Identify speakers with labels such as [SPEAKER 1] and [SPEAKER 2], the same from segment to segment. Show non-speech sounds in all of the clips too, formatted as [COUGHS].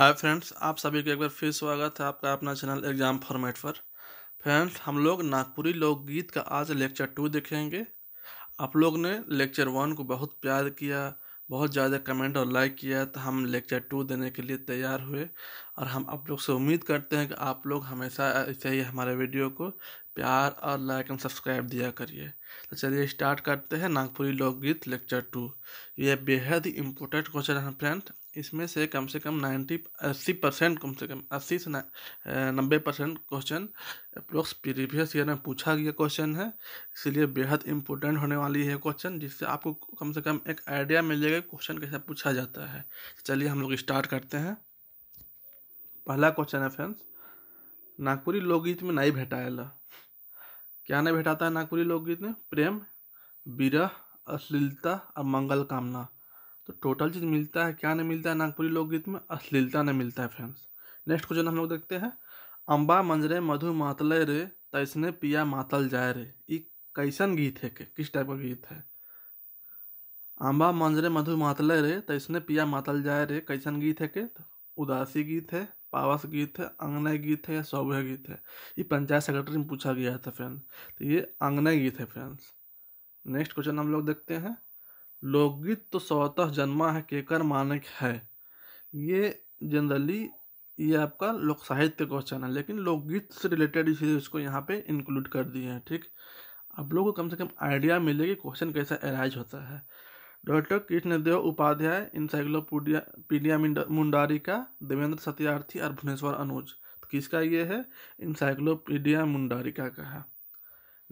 [SPEAKER 1] hi friends आप सभी का एक बार फिर स्वागत है आपका अपना चैनल एग्जाम फॉर्मेट पर फ्रेंड्स हम लोग नागपुरी लोकगीत का आज लेक्चर टू देखेंगे आप लोग ने लेक्चर वन को बहुत प्यार किया बहुत ज़्यादा कमेंट और लाइक किया तो हम लेक्चर टू देने के लिए तैयार हुए और हम आप लोग से उम्मीद करते हैं कि आप लोग हमेशा ऐसे ही हमारे वीडियो को प्यार और लाइक एंड सब्सक्राइब दिया करिए तो चलिए स्टार्ट करते हैं नागपुरी लोकगीत लेक्चर टू ये बेहद ही इम्पोर्टेंट क्वेश्चन है फ्रेंड इसमें से कम से कम नाइन्टी अस्सी परसेंट कम से कम अस्सी से नब्बे percent question approx previous year में पूछा गया क्वेश्चन है इसलिए बेहद इंपॉर्टेंट होने वाली है क्वेश्चन जिससे आपको कम से कम एक आइडिया मिल जाएगा क्वेश्चन कैसे पूछा जाता है चलिए हम लोग स्टार्ट करते हैं पहला क्वेश्चन है फ्रेंड्स नागपुरी लोकगीत में नहीं ला क्या नहीं भेटाता है नागपुरी लोकगीत में प्रेम बीरह अश्लीलता और मंगल कामना तो टोटल चीज़ मिलता है क्या नहीं मिलता है नागपुरी लोकगीत में अश्लीलता नहीं मिलता है फ्रेंड्स नेक्स्ट क्वेश्चन हम लोग देखते हैं अम्बा मंजरे मधु मातले रे तैसने पिया मातल जाए रे ये कैसन गीत है के किस टाइप का गीत है अम्बा मंजरे मधु मातले रे तैसने पिया मातल जाए रे कैसन गीत है के उदासी गीत है पावस गीत है अंगना गीत है या सौभ्य गीत है ये पंचायत सेक्रेटरी में पूछा गया था फ्रेंड्स तो ये अंगना गीत है फ्रेंड्स नेक्स्ट क्वेश्चन हम लोग देखते हैं लोकगीत तो स्वतः जन्मा है केकर मानक है ये जनरली ये आपका लोक साहित्य क्वेश्चन है लेकिन लोकगीत से रिलेटेड इसी इसको यहाँ पे इंक्लूड कर दिए हैं ठीक आप लोगों को कम से कम आइडिया मिले कि क्वेश्चन कैसा अराइज होता है डॉक्टर कृष्णदेव उपाध्याय इंसाइक्लोपीडिया पीडिया मुंडारी का देवेंद्र सत्यार्थी और भुवनेश्वर अनुज तो किसका ये है इंसाइक्लोपीडिया मुंडारिका का है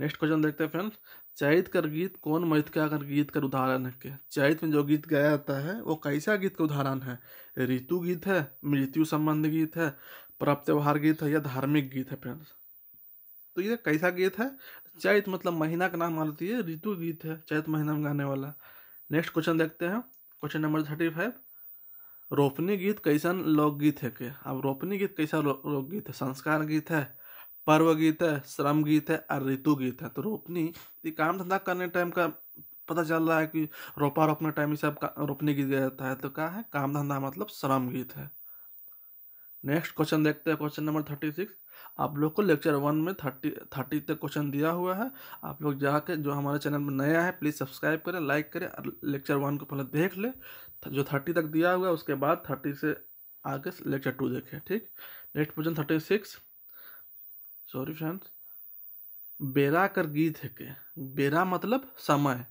[SPEAKER 1] नेक्स्ट क्वेश्चन देखते हैं फ्रेंड्स चैत कर गीत कौन मैथ का कर गीत का उदाहरण है के चैत में जो गीत गाया जाता है वो कैसा गीत का उदाहरण है ऋतु गीत है मृत्यु संबंध गीत है पर्व त्यौहार गीत है या धार्मिक गीत है फ्रेंड्स तो ये कैसा गीत है चैत मतलब महीना का नाम मानती है ऋतु गीत है चैत महीना में गाने वाला नेक्स्ट क्वेश्चन देखते हैं क्वेश्चन नंबर थर्टी फाइव रोपनी गीत कैसा लोकगीत है के अब रोपनी गीत कैसा लोकगीत है संस्कार गीत है पर्व गीत है श्रम गीत है और ऋतु गीत है तो रोपनी ये काम धंधा करने टाइम का पता चल रहा है कि रोपा रोपने टाइम ही सब रोपनी गीत गया जाता है तो क्या है काम धंधा मतलब श्रम गीत है नेक्स्ट क्वेश्चन देखते हैं क्वेश्चन नंबर थर्टी सिक्स आप लोग को लेक्चर वन में थर्टी थर्टी तक क्वेश्चन दिया हुआ है आप लोग जाके जो हमारे चैनल में नया है प्लीज़ सब्सक्राइब करें लाइक करें और लेक्चर वन को पहले देख ले जो थर्टी तक दिया हुआ है उसके बाद थर्टी से आगे लेक्चर टू देखें ठीक next question thirty six sorry friends बेरा कर गीत है के बेरा मतलब समय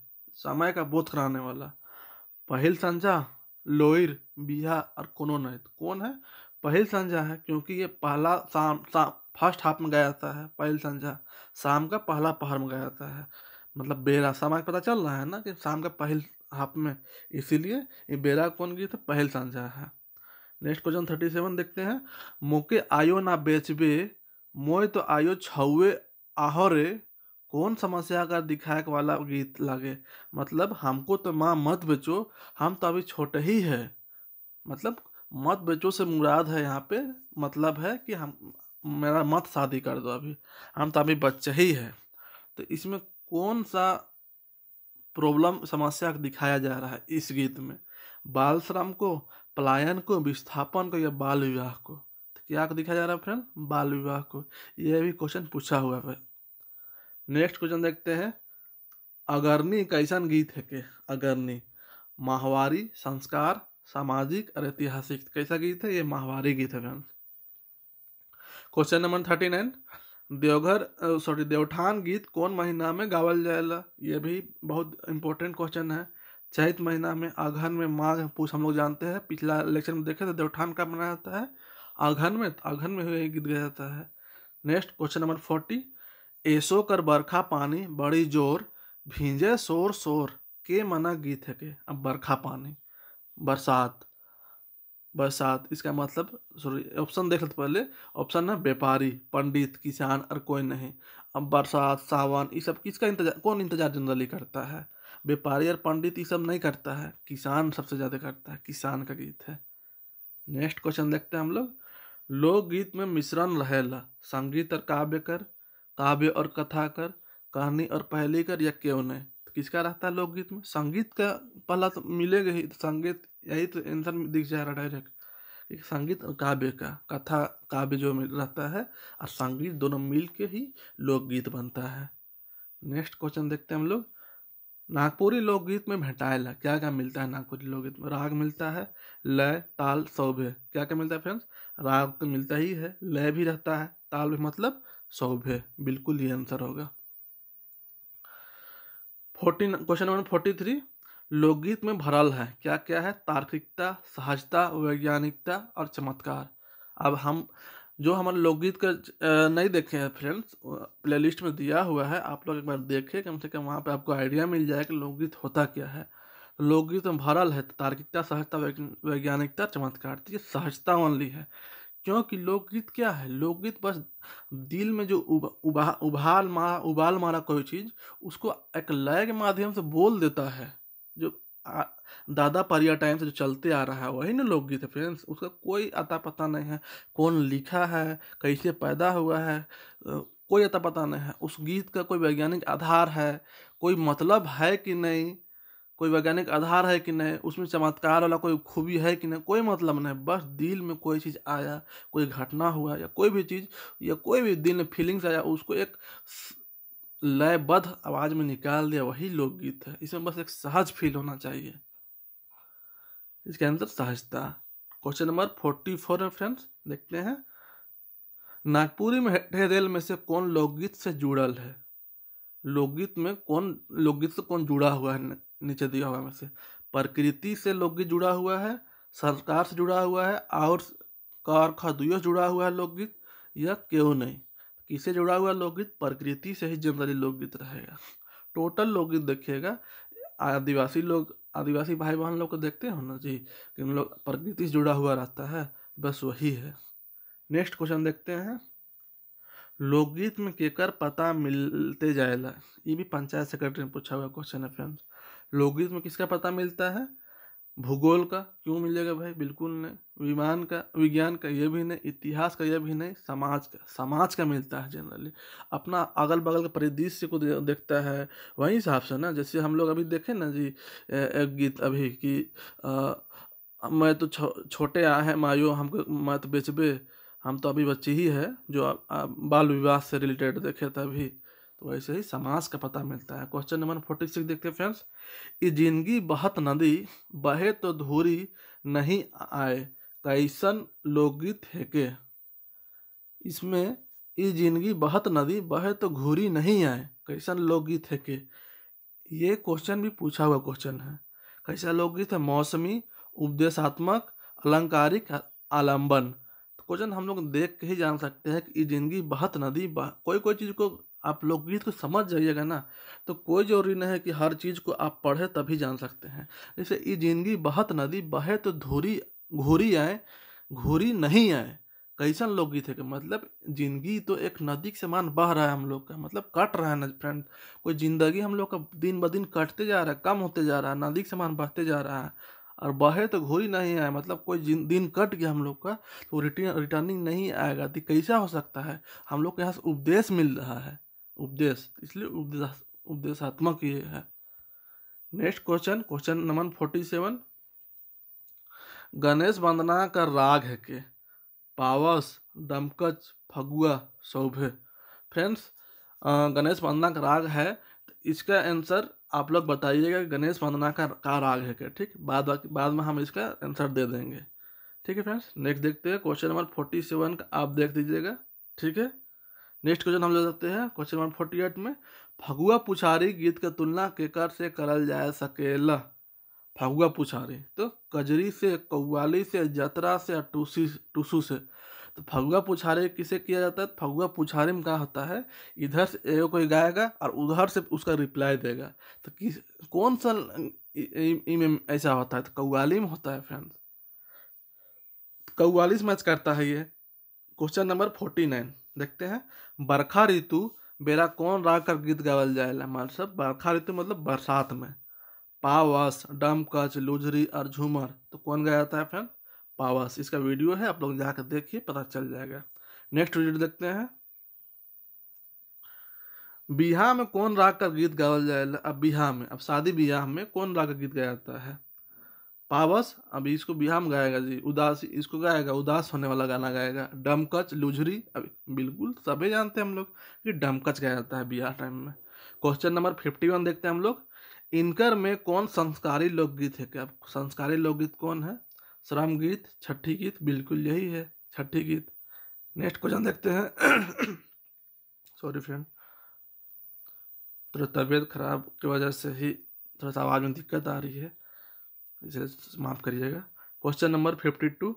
[SPEAKER 1] समय का बोध कराने वाला पहल संजा लोइर बिया और कोनो नहीं तो कौन है पहल संजा है क्योंकि ये पहला शाम शाम फर्स्ट हाफ में गया जाता है पहल संजा शाम का पहला पहर में गया जाता है मतलब बेरा समय पता चल रहा है ना कि शाम का पहल हाफ में इसीलिए ये बेरा कौन गीत है पहल संजा है नेक्स्ट क्वेश्चन थर्टी सेवन देखते हैं मोके आयो ना बेचबे मोय तो आयो छवे आहरे कौन समस्या का दिखाए वाला गीत लागे मतलब हमको तो माँ मत बेचो हम तो अभी छोटे ही है मतलब मत बेचो से मुराद है यहाँ पे मतलब है कि हम मेरा मत शादी कर दो अभी हम तो अभी बच्चे ही है तो इसमें कौन सा प्रॉब्लम समस्या दिखाया जा रहा है इस गीत में बाल श्रम को पलायन को विस्थापन को या बाल विवाह को क्या को जा रहा है फ्रेंड बाल विवाह को यह भी क्वेश्चन पूछा हुआ है नेक्स्ट क्वेश्चन देखते हैं अगरनी कैसन गीत है के अगरनी माहवारी संस्कार सामाजिक और ऐतिहासिक कैसा गीत है ये माहवारी गीत है friend question number thirty nine Deoghar sorry देवठान गीत कौन महीना में गावल जाएगा ये भी बहुत इंपॉर्टेंट क्वेश्चन है चैत महीना में अघन में माघ पूछ हम लोग जानते हैं पिछला लेक्चर में देखे थे देवठान का मनाया जाता है आघन में आघन में हुए गीत गया जाता है नेक्स्ट क्वेश्चन नंबर फोर्टी ऐसो कर बरखा पानी बड़ी जोर भींजे शोर शोर के मना गीत है के अब बरखा पानी बरसात बरसात इसका मतलब सॉरी ऑप्शन देख लेते पहले ऑप्शन है व्यापारी पंडित किसान और कोई नहीं अब बरसात सावन ये सब किसका इंतजार कौन इंतजार जनरली करता है व्यापारी और पंडित ये सब नहीं करता है किसान सबसे ज़्यादा करता है किसान का गीत है नेक्स्ट क्वेश्चन देखते हैं हम लोग लोकगीत में मिश्रण रहेला संगीत और काव्य कर काव्य और कथा कर कहानी और पहली कर या क्यों नहीं तो किसका रहता है लोकगीत में संगीत का पहला तो मिलेगा ही संगीत यही तो आंसर दिख जा रहा डायरेक्ट संगीत और काव्य का कथा काव्य जो रहता है और संगीत दोनों मिल के ही लोकगीत बनता है नेक्स्ट क्वेश्चन देखते हैं हम लोग नागपुरी लोकगीत में भेंटायल है क्या क्या मिलता है नागपुरी लोकगीत में राग मिलता है लय ताल सौभ्य क्या क्या मिलता है फ्रेंड्स राग तो मिलता ही है लय भी रहता है ताल भी मतलब सौभ्य बिल्कुल ये आंसर होगा fourteen question number forty three लोकगीत में भरल है क्या क्या है तार्किकता सहजता वैज्ञानिकता और चमत्कार अब हम जो हमारे लोकगीत का नहीं देखे हैं फ्रेंड्स प्लेलिस्ट में दिया हुआ है आप लोग एक बार देखें कम से कम वहाँ पे आपको आइडिया मिल जाए कि लोकगीत होता क्या है लोकगीत में भरल है तार्किकता सहजता वैज्ञानिकता चमत्कार तो ये सहजता ओनली है क्योंकि लोकगीत क्या है लोकगीत बस दिल में जो उबा, उबाल मारा उबाल मारा कोई चीज़ उसको एक लय के माध्यम से बोल देता है जो दादा परिया टाइम से जो चलते आ रहा है वही ना लोकगीत है फ्रेंड्स उसका कोई अता पता नहीं है कौन लिखा है कैसे पैदा हुआ है कोई अता पता नहीं है उस गीत का कोई वैज्ञानिक आधार है कोई मतलब है कि नहीं कोई वैज्ञानिक आधार है कि नहीं उसमें चमत्कार वाला कोई खूबी है कि नहीं कोई मतलब नहीं बस दिल में कोई चीज़ आया कोई घटना हुआ या कोई भी चीज़ या कोई भी दिल में फीलिंग्स आया उसको एक लयबद्ध आवाज में निकाल दिया वही लोकगीत है इसमें बस एक सहज फील होना चाहिए इसके अंदर सहजता क्वेश्चन नंबर फोर्टी फोर है फ्रेंड्स देखते हैं नागपुरी में हेठे रेल में से कौन लोकगीत से जुड़ल है लोकगीत में कौन लोकगीत से कौन जुड़ा हुआ है नीचे दिया हुआ में से प्रकृति से लोकगीत जुड़ा हुआ है सरकार से जुड़ा हुआ है और कार खा दुयो जुड़ा हुआ है लोकगीत या क्यों नहीं किससे जुड़ा हुआ लोकगीत प्रकृति से ही जनरली लोकगीत रहेगा टोटल लोकगीत देखिएगा आदिवासी लोग आदिवासी भाई बहन लोग को देखते हो ना जी कि उन लोग प्रकृति से जुड़ा हुआ रहता है बस वही है नेक्स्ट क्वेश्चन देखते हैं लोकगीत में केकर पता मिलते जाएगा ये भी पंचायत सेक्रेटरी ने पूछा हुआ क्वेश्चन है फ्रेंड्स लोकगीत में किसका पता मिलता है भूगोल का क्यों मिलेगा भाई बिल्कुल नहीं विमान का विज्ञान का ये भी नहीं इतिहास का ये भी नहीं समाज का समाज का मिलता है जनरली अपना अगल बगल के परिदृश्य को देखता है वही हिसाब से ना जैसे हम लोग अभी देखें ना जी एक गीत अभी कि मैं तो छो, छोटे आए हैं मायो हमको मैं तो बेचबे हम तो अभी बच्चे ही है जो आ, आ, बाल विवाह से रिलेटेड देखे थे अभी तो ऐसे ही समास का पता मिलता है क्वेश्चन नंबर फोर्टी सिक्स देखते हैं फ्रेंड्स ये जिंदगी बहत नदी बहे तो धूरी नहीं आए तैसन लोगी के इसमें ये जिंदगी बहत नदी बहे तो घूरी नहीं आए कैसन लोकगीत है के ये क्वेश्चन भी पूछा हुआ क्वेश्चन है कैसा लोकगीत है मौसमी उपदेशात्मक अलंकारिक आलम्बन तो क्वेश्चन हम लोग देख के ही जान सकते हैं कि ये जिंदगी बहत नदी बह कोई कोई चीज़ को आप लोकगीत को समझ जाइएगा ना तो कोई ज़रूरी नहीं है कि हर चीज़ को आप पढ़े तभी जान सकते हैं जैसे ये जिंदगी बहत नदी बहे तो धूरी घोरी आए घोरी नहीं आए कैसा लोकगीत है कि मतलब जिंदगी तो एक नदी के समान बह रहा है हम लोग का मतलब कट रहा है ना फ्रेंड कोई जिंदगी हम लोग का दिन ब दिन कटते जा रहा है कम होते जा रहा है नदी के समान बहते जा रहा है और बहे तो घोरी नहीं आए मतलब कोई दिन कट गया हम लोग का तो रिटर्निंग नहीं आएगा तो कैसा हो सकता है हम लोग के यहाँ से उपदेश मिल रहा है उपदेश इसलिए उपदेशात्मक ये है next question question number forty seven Ganesh वंदना का राग है के पावस दमकच फगुआ सौभ फ्रेंड्स गणेश वंदना का राग है तो इसका आंसर आप लोग बताइएगा गणेश वंदना का का राग है क्या ठीक बाद बाद में हम इसका आंसर दे देंगे ठीक है फ्रेंड्स नेक्स्ट देखते हैं क्वेश्चन नंबर फोर्टी सेवन का आप देख दीजिएगा ठीक है नेक्स्ट क्वेश्चन हम ले सकते हैं क्वेश्चन नंबर फोर्टी एट में फगुआ पुछारी गीत का तुलना केकर से करल जा सकेला फगुआ पुछारी तो कजरी से कौवाली से जतरा से टूसी टूसू से तो फगुआ पुछारी किसे किया जाता है फगुआ पुछारी में क्या होता है इधर से कोई गाएगा और उधर से उसका रिप्लाई देगा तो किस कौन सा में ऐसा होता है तो कौवाली में होता है फ्रेंड्स कौवाली से मैच करता है ये क्वेश्चन नंबर फोर्टी नाइन देखते हैं बरखा ऋतु बेरा कौन राग कर गीत गावल जाएला हमारे सब बरखा ऋतु मतलब बरसात में पावस डम कच लुजरी और झूमर तो कौन गाया जाता है फ्रेंड पावस इसका वीडियो है आप लोग जाकर देखिए पता चल जाएगा नेक्स्ट वीडियो देखते हैं बिहार में कौन राग का गीत गावल जाए अब बिहार में अब शादी बिहार में कौन राग का गीत गाया जाता है पावस अभी इसको बिहार में गाएगा जी उदास इसको गाएगा उदास होने वाला गाना गाएगा डमकच लुझरी अभी बिल्कुल सभी जानते हैं हम लोग कि डमकच गाया जाता है बिहार टाइम में क्वेश्चन नंबर फिफ्टी वन देखते हैं हम लोग इनकर में कौन संस्कारी लोकगीत है क्या संस्कारी लोकगीत कौन है श्रम गीत छठी गीत बिल्कुल यही है छठी गीत नेक्स्ट क्वेश्चन देखते हैं सॉरी [COUGHS] फ्रेंड थोड़ा तबीयत खराब की वजह से ही थोड़ा सा आवाज़ में दिक्कत आ रही है इसलिए माफ़ करिएगा question number fifty two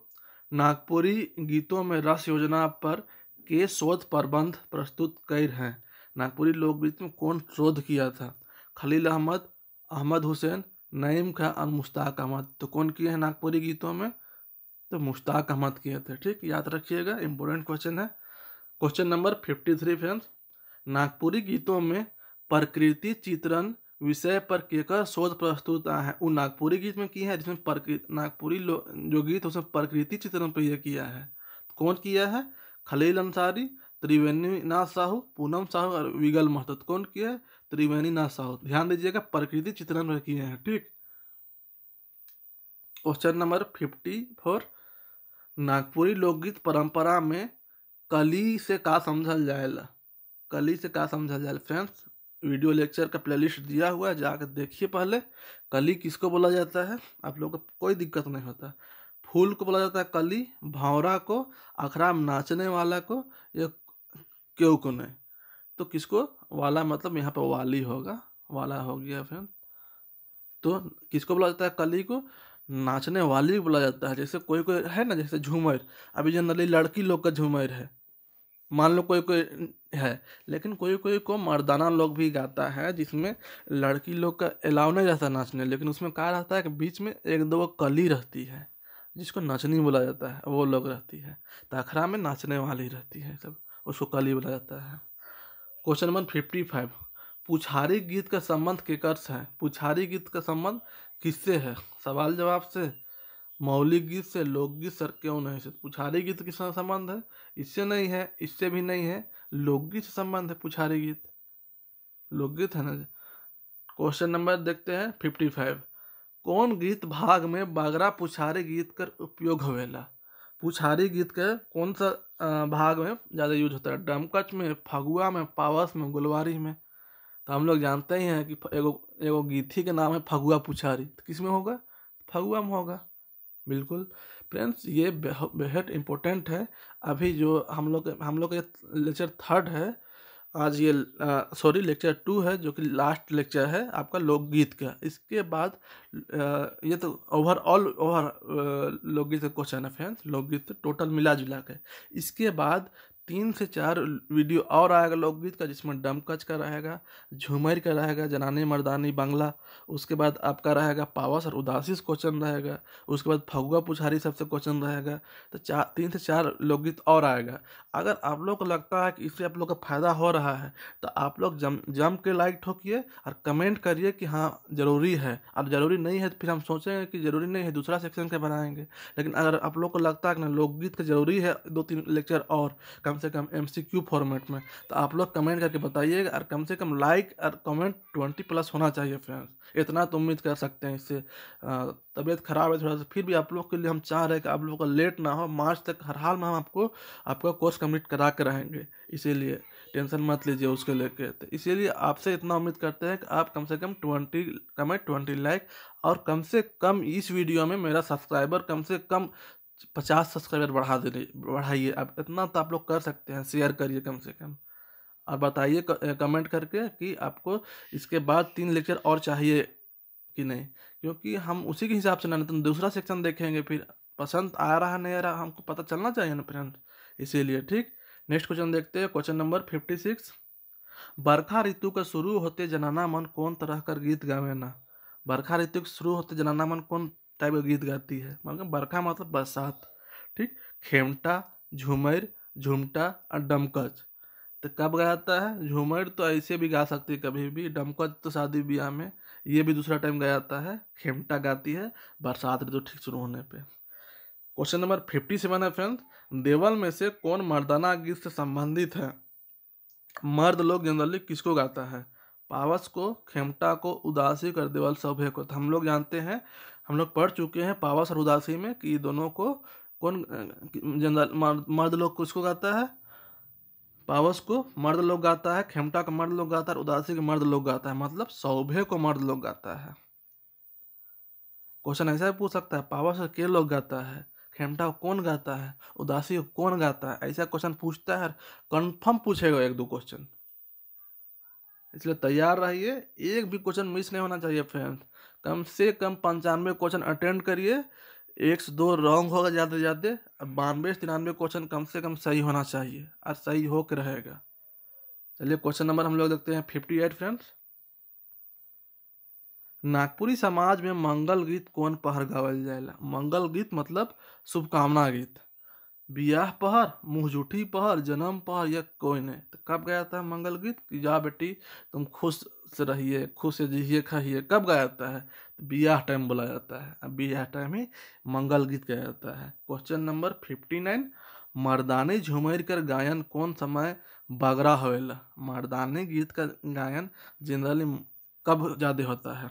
[SPEAKER 1] Nagpuri गीतों में रस योजना पर के शोध प्रबंध प्रस्तुत कर हैं नागपुरी लोकगीत में कौन शोध किया था खलील अहमद अहमद हुसैन नईम खां और मुश्ताक अहमद तो कौन किए हैं नागपुरी गीतों में तो मुश्ताक अहमद किए थे ठीक याद रखिएगा इम्पोर्टेंट क्वेश्चन है question number fifty three friends Nagpuri गीतों में प्रकृति चित्रण विषय पर किकर शोध प्रस्तुत है वो नागपुरी गीत में की है जिसमें प्रकृति नागपुरी जो गीत है उसमें प्रकृति चित्रण पर यह किया है कौन किया है खलील अंसारी त्रिवेणीनाथ साहू पूनम साहू और विगल महत कौन किया है त्रिवेणीनाथ साहू ध्यान दीजिएगा प्रकृति चित्रण पर किए हैं ठीक question number fifty four Nagpuri लोकगीत परंपरा में कली से का समझल जाएगा कली से का समझल जाए फ्रेंड्स वीडियो लेक्चर का प्लेलिस्ट दिया हुआ है जाकर देखिए पहले कली किसको बोला जाता है आप लोगों को कोई दिक्कत नहीं होता फूल को बोला जाता है कली भावरा को अखराम नाचने वाला को या क्यों को नहीं तो किसको वाला मतलब यहाँ पर वाली होगा वाला हो गया फिर तो किसको बोला जाता है कली को नाचने वाली बोला जाता है जैसे कोई कोई है ना जैसे झूमर अभी जनरली लड़की लोग का झूमर है मान लो कोई कोई है लेकिन कोई कोई को मर्दाना लोग भी गाता है जिसमें लड़की लोग का अलाव नहीं रहता नाचने लेकिन उसमें कहा रहता है कि बीच में एक दो कली रहती है जिसको नचनी बोला जाता है वो लोग रहती है तखरा में नाचने वाली रहती है सब उसको कली बोला जाता है क्वेश्चन नंबर फिफ्टी फाइव पुछारी गीत का संबंध के से है पुछारी गीत का संबंध किससे है सवाल जवाब से मौलिक गीत से लोकगीत सर क्यों नहीं है पुछारी गीत साथ संबंध है इससे नहीं है इससे भी नहीं है लोकगीत से संबंध है पुछारी गीत लोकगीत है ना क्वेश्चन नंबर देखते हैं फिफ्टी फाइव कौन गीत भाग में बागरा पुछारी गीत कर उपयोग होवेला पुछारी गीत का कौन सा भाग में ज़्यादा यूज होता है डमकच में फगुआ में पावस में गुलवारी में तो हम लोग जानते ही हैं कि एगो एगो गीत ही के नाम है फगुआ पुछारी तो किस में होगा फगुआ में होगा बिल्कुल फ्रेंड्स ये बेहद इम्पोर्टेंट है अभी जो हम लोग हम लोग का लेक्चर थर्ड है आज ये सॉरी लेक्चर टू है जो कि लास्ट लेक्चर है आपका लोकगीत का इसके बाद आ, ये तो ओवरऑल ओवर लोकगीत का क्वेश्चन है फ्रेंड्स लोकगीत टोटल मिला जुला के इसके बाद तीन से चार वीडियो और आएगा लोकगीत का जिसमें डमकच का रहेगा झूमर का रहेगा जनानी मर्दानी बांग्ला उसके बाद आपका रहेगा पावस और उदासी क्वेश्चन रहेगा उसके बाद फगुआ पुछारी सबसे क्वेश्चन रहेगा तो चार तीन से चार लोकगीत और आएगा अगर आप लोग को लगता है कि इससे आप लोग का फायदा हो रहा है तो आप लोग जम जम के लाइक ठोकिए और कमेंट करिए कि हाँ ज़रूरी है अब ज़रूरी नहीं है तो फिर हम सोचेंगे कि ज़रूरी नहीं है दूसरा सेक्शन के बनाएंगे लेकिन अगर आप लोग को लगता है कि ना लोकगीत का ज़रूरी है दो तीन लेक्चर और कम से कम एम फॉर्मेट में तो आप लोग कमेंट करके बताइएगा और कम से कम लाइक और कमेंट ट्वेंटी प्लस होना चाहिए फ्रेंड्स इतना तो उम्मीद कर सकते हैं इससे तबीयत ख़राब है थोड़ा सा फिर भी आप लोग के लिए हम चाह रहे हैं कि आप लोगों का लेट ना हो मार्च तक हर हाल में हम आपको आपका कोर्स कम्प्लीट करा के रहेंगे इसीलिए टेंशन मत लीजिए उसके लेके तो इसीलिए आपसे इतना उम्मीद करते हैं कि आप कम से कम ट्वेंटी कमेंट ट्वेंटी लाइक और कम से कम इस वीडियो में मेरा सब्सक्राइबर कम से कम पचास सब्सक्राइबर बढ़ा देने बढ़ाइए आप इतना तो आप लोग कर सकते हैं शेयर करिए कम से कम और बताइए कमेंट करके कि आपको इसके बाद तीन लेक्चर और चाहिए कि नहीं क्योंकि हम उसी के हिसाब से ना तो दूसरा सेक्शन देखेंगे फिर पसंद आ रहा नहीं आ रहा हमको पता चलना चाहिए ना फ्रेंड इसीलिए ठीक नेक्स्ट क्वेश्चन देखते हैं क्वेश्चन नंबर फिफ्टी सिक्स बरखा ऋतु का शुरू होते जनाना मन कौन तरह का गीत गावे ना बरखा ऋतु शुरू होते जनाना मन कौन टाइप का गीत गाती है मतलब बरखा मतलब बरसात ठीक खेमटा झूमर झुमटा और डमकच तो कब गाता है झूमर तो ऐसे भी गा सकती है कभी भी डमकच तो शादी ब्याह में ये भी दूसरा टाइम गाता है खेमटा गाती है बरसात ऋतु ठीक शुरू होने पे क्वेश्चन नंबर फिफ्टी सेवन है फ्रेंड देवल में से कौन मर्दाना गीत से संबंधित है मर्द लोग जनरली किसको गाता है पावस को खेमटा को उदासी कर देवल सभ्य को तो हम लोग जानते हैं हम लोग पढ़ चुके हैं पावा और उदासी में कि दोनों को कौन जनरल मर्द, मर्द लोग किसको गाता है पावस को मर्द लोग गाता है खेमटा का मर्द लोग गाता है उदासी के मर्द लोग गाता है मतलब सौभे को मर्द लोग गाता है क्वेश्चन ऐसा पूछ सकता है पावस को के लोग गाता है खेमटा को कौन गाता है उदासी को कौन गाता है ऐसा क्वेश्चन पूछता है कन्फर्म पूछेगा एक दो क्वेश्चन इसलिए तैयार रहिए एक भी क्वेश्चन मिस नहीं होना चाहिए फ्रेंड्स कम से कम पंचानवे क्वेश्चन अटेंड करिए एक से दो रॉन्ग होगा ज़्यादा से ज़्यादा अब बानवे से तिरानवे क्वेश्चन कम से कम सही होना चाहिए और सही होकर रहेगा चलिए क्वेश्चन नंबर हम लोग देखते हैं फिफ्टी एट फ्रेंड्स नागपुरी समाज में मंगल गीत कौन पहर गावल जाएगा मंगल गीत मतलब शुभकामना गीत बियाह पहर झूठी पहर जन्म पहर या कोई नहीं तो कब गाया जाता है मंगल गीत कि जा बेटी तुम खुश से रहिए खुश से जिये खाइए कब गाया जाता है तो बियाह टाइम बोला जाता है अब बियाह टाइम ही मंगल गीत गाया जाता है क्वेश्चन नंबर फिफ्टी नाइन मरदानी झुमर कर गायन कौन समय बगरा होएला मरदानी गीत का गायन जनरली कब ज़्यादा होता है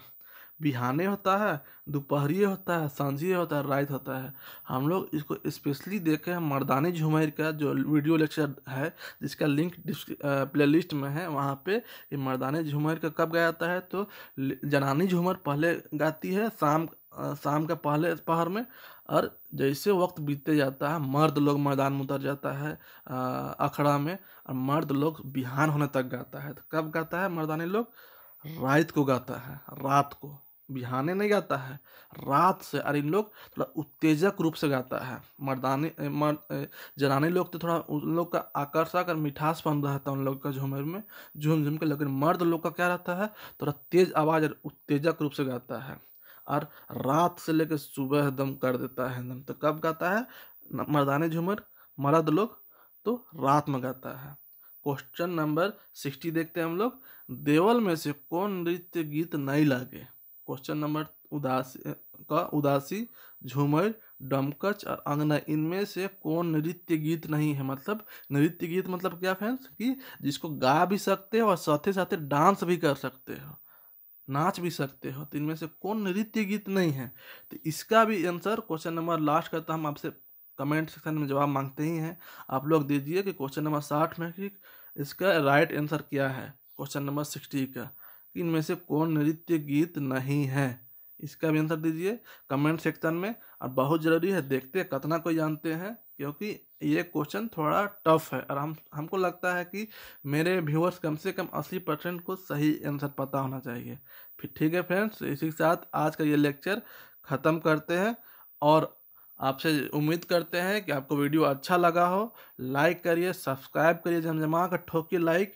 [SPEAKER 1] बिहाने होता है दोपहरिए होता है सांझिए होता है रात होता है हम लोग इसको स्पेशली देखे हैं मर्दानी झुमैर का जो वीडियो लेक्चर है जिसका लिंक प्ले लिस्ट में है वहाँ पे ये मर्दानी झुमैर का कब गाया जाता है तो जनानी झूमर पहले गाती है शाम शाम का पहले पहर में और जैसे वक्त बीतते जाता है मर्द लोग मैदान में उतर जाता है अखड़ा में और मर्द लोग बिहान होने तक गाता है तो कब गाता है मर्दानी लोग रात को गाता है रात को बिहाने नहीं गाता है रात से और इन लोग थोड़ा उत्तेजक रूप से गाता है मर्दाने मर जनाने लोग तो थोड़ा उन लोग का आकर्षक और मिठास बन रहता है उन लोग का झुमर में झुमझुम के लेकिन मर्द लोग का क्या रहता है थोड़ा तेज आवाज़ और उत्तेजक रूप से गाता है और रात से लेकर सुबह एकदम कर देता है एकदम तो कब गाता है मर्दाने झूमर मर्द लोग तो रात में गाता है क्वेश्चन नंबर सिक्सटी देखते हैं हम लोग देवल में से कौन नृत्य गीत नहीं लगे क्वेश्चन नंबर उदासी का उदासी झूमर डमकच और अंगना इनमें से कौन नृत्य गीत नहीं है मतलब नृत्य गीत मतलब क्या फ्रेंड्स कि जिसको गा भी सकते हो और साथ ही साथ डांस भी कर सकते हो नाच भी सकते हो तो इनमें से कौन नृत्य गीत नहीं है तो इसका भी आंसर क्वेश्चन नंबर लास्ट करता हम आपसे कमेंट सेक्शन में जवाब मांगते ही हैं आप लोग दीजिए कि क्वेश्चन नंबर साठ में कि इसका राइट आंसर क्या है क्वेश्चन नंबर सिक्सटी का कि इनमें से कौन नृत्य गीत नहीं है इसका भी आंसर दीजिए कमेंट सेक्शन में और बहुत ज़रूरी है देखते हैं कितना कोई जानते हैं क्योंकि ये क्वेश्चन थोड़ा टफ है और हम हमको लगता है कि मेरे व्यूअर्स कम से कम अस्सी परसेंट को सही आंसर पता होना चाहिए फिर ठीक है फ्रेंड्स इसी के साथ आज का ये लेक्चर ख़त्म करते हैं और आपसे उम्मीद करते हैं कि आपको वीडियो अच्छा लगा हो लाइक करिए सब्सक्राइब करिए जमजमा कर ठोकी लाइक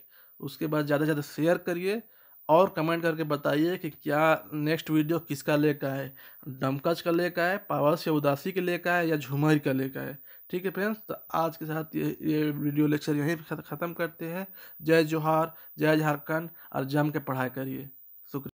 [SPEAKER 1] उसके बाद ज़्यादा से ज़्यादा शेयर करिए और कमेंट करके बताइए कि क्या नेक्स्ट वीडियो किसका लेकर आए डमकच का लेकर आए पावर या उदासी के लेकर आए या झूमर का लेकर आए ठीक है फ्रेंड्स तो आज के साथ ये ये वीडियो लेक्चर यहीं पर ख़त्म करते हैं जय जोहार जय झारखंड और जम के पढ़ाई करिए